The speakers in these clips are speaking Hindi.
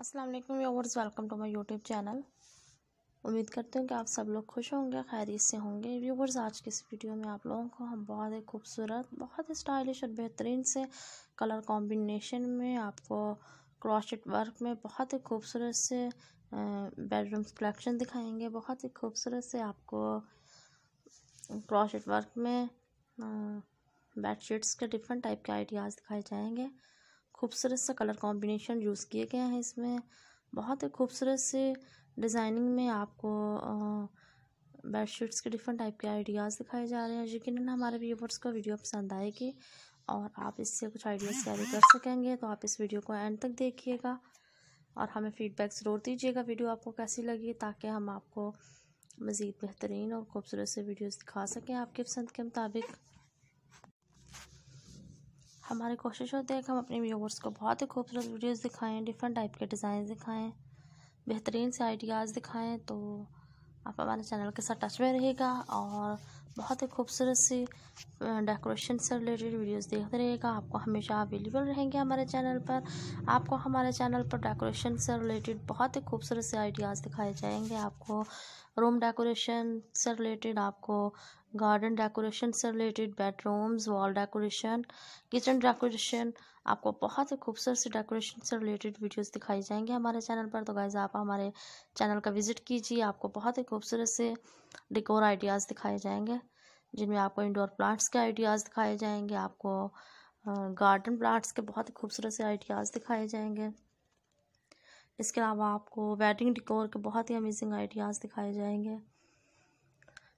अस्सलाम वालेकुम viewers welcome to my YouTube channel उम्मीद करती हूँ कि आप सब लोग खुश होंगे खैरियत से होंगे व्यूवर्स आज की इस वीडियो में आप लोगों को हम बहुत ही खूबसूरत बहुत ही स्टाइलिश और बेहतरीन से कलर कॉम्बिनेशन में आपको क्रॉशेट वर्क में बहुत ही खूबसूरत से बेडरूम कलेक्शन दिखाएंगे बहुत ही खूबसूरत से आपको क्रॉशेट वर्क में बेडशीट्स के डिफरेंट टाइप के आइडियाज़ दिखाए जाएंगे खूबसूरत सा कलर कॉम्बिनेशन यूज़ किए गए हैं इसमें बहुत ही खूबसूरत से डिज़ाइनिंग में आपको बेडशीट्स के डिफरेंट टाइप के आइडियाज़ दिखाए जा रहे हैं यकीन हमारे व्यूवर्स को वीडियो पसंद आएगी और आप इससे कुछ आइडियाज़ कैरी कर सकेंगे तो आप इस वीडियो को एंड तक देखिएगा और हमें फ़ीडबैक ज़रूर दीजिएगा वीडियो आपको कैसी लगी ताकि हम आपको मज़ीद बेहतरीन और ख़ूबसूरत से वीडियोस दिखा सकें आपके पसंद के मुताबिक हमारी कोशिश होती है कि हम अपने व्यूवर्स को बहुत ही खूबसूरत वीडियोस दिखाएं डिफरेंट टाइप के डिज़ाइन दिखाएं बेहतरीन से आइडियाज़ दिखाएं तो आप हमारे चैनल के साथ टच में रहेगा और बहुत ही खूबसूरत सी डेकोरेशन से रिलेटेड वीडियोस देखते रहेगा आपको हमेशा अवेलेबल रहेंगे हमारे चैनल पर आपको हमारे चैनल पर डेकोरेशन से रिलेटेड बहुत ही खूबसूरत से आइडियाज़ दिखाए जाएंगे आपको रूम डेकोरेशन से रिलेटेड आपको गार्डन डेकोरेशन से related bedrooms wall decoration kitchen decoration आपको बहुत ही खूबसूरत से डेकोरेशन से रिलेटेड वीडियोस दिखाई जाएंगे हमारे चैनल पर तो गाइज़ आप हमारे चैनल का विज़िट कीजिए आपको बहुत ही खूबसूरत से डिकोर आइडियाज़ दिखाए जाएंगे जिनमें आपको इंडोर प्लांट्स के आइडियाज़ दिखाए जाएंगे आपको गार्डन प्लांट्स के बहुत ही खूबसूरत से आइडियाज़ दिखाए जाएंगे इसके अलावा आपको वेडिंग डिकोर के बहुत ही अमेजिंग आइडियाज़ दिखाए जाएंगे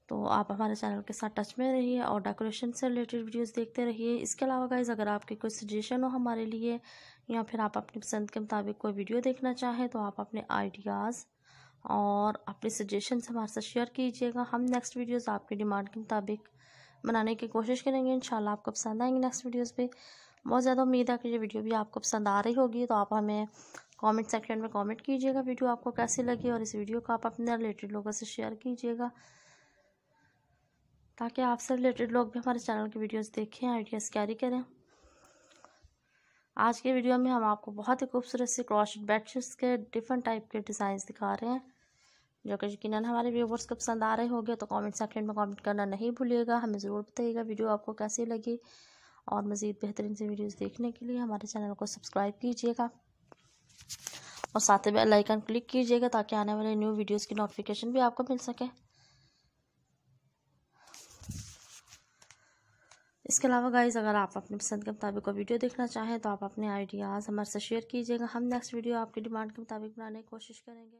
तो आप हमारे चैनल के साथ टच में रहिए और डेकोरेशन से रिलेटेड वीडियोस देखते रहिए इसके अलावा गाइज अगर आपकी कोई सजेशन हो हमारे लिए या फिर आप अपनी पसंद के मुताबिक कोई वीडियो देखना चाहें तो आप अपने आइडियाज़ और अपने सजेशन्स हमारे साथ शेयर कीजिएगा हम नेक्स्ट वीडियोस आपकी डिमांड के मुताबिक बनाने की कोशिश करेंगे इंशाल्लाह आपको पसंद आएंगे नेक्स्ट वीडियोस पे बहुत ज़्यादा उम्मीद है कि ये वीडियो भी आपको पसंद आ रही होगी तो आप हमें कमेंट सेक्शन में कमेंट कीजिएगा वीडियो आपको कैसी लगी और इस वीडियो को आप अपने रिलेटेड लोगों से शेयर कीजिएगा ताकि आपसे रिलेटेड लोग भी हमारे चैनल की वीडियोज़ देखें आइडियाज़ कैरी करें आज के वीडियो में हम आपको बहुत ही खूबसूरत से क्रॉशेड बेडशीट्स के डिफरेंट टाइप के डिज़ाइन दिखा रहे हैं जो कि यकीन हमारे व्यूवर्स को पसंद आ रहे होंगे तो कमेंट सेक्शन में कमेंट करना नहीं भूलिएगा हमें ज़रूर बताइएगा वीडियो आपको कैसी लगी और मज़ीद बेहतरीन से वीडियोस देखने के लिए हमारे चैनल को सब्सक्राइब कीजिएगा और साथ ही बेल आइकन क्लिक कीजिएगा ताकि आने वाले न्यू वीडियोस की नोटिफिकेशन भी आपको मिल सके इसके अलावा गाइज अगर आप अपने पसंद के मुताबिक को वीडियो देखना चाहें तो आप अपने आइडियाज़ हमारे से शेयर कीजिएगा हम नेक्स्ट वीडियो आपकी डिमांड के मुताबिक बनाने की कोशिश करेंगे